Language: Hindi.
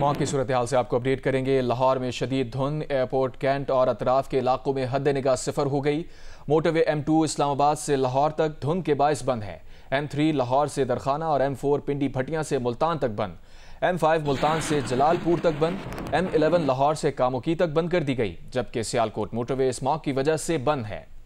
मौत की सूरत हाल से आपको अपडेट करेंगे लाहौर में शदीद धुन एयरपोर्ट कैंट और अतराफ के इलाकों में हद निगाह सिफर हो गई मोटरवे एम टू इस्लामाबाद से लाहौर तक धुन के बायस बंद है एम थ्री लाहौर से दरखाना और एम फोर पिंडी भटिया से मुल्तान तक बंद एम फाइव मुल्तान से जलालपुर तक बंद एम इलेवन लाहौर से कामुकी तक बंद कर दी गई जबकि सियालकोट मोटरवे इस मौक की वजह से बंद है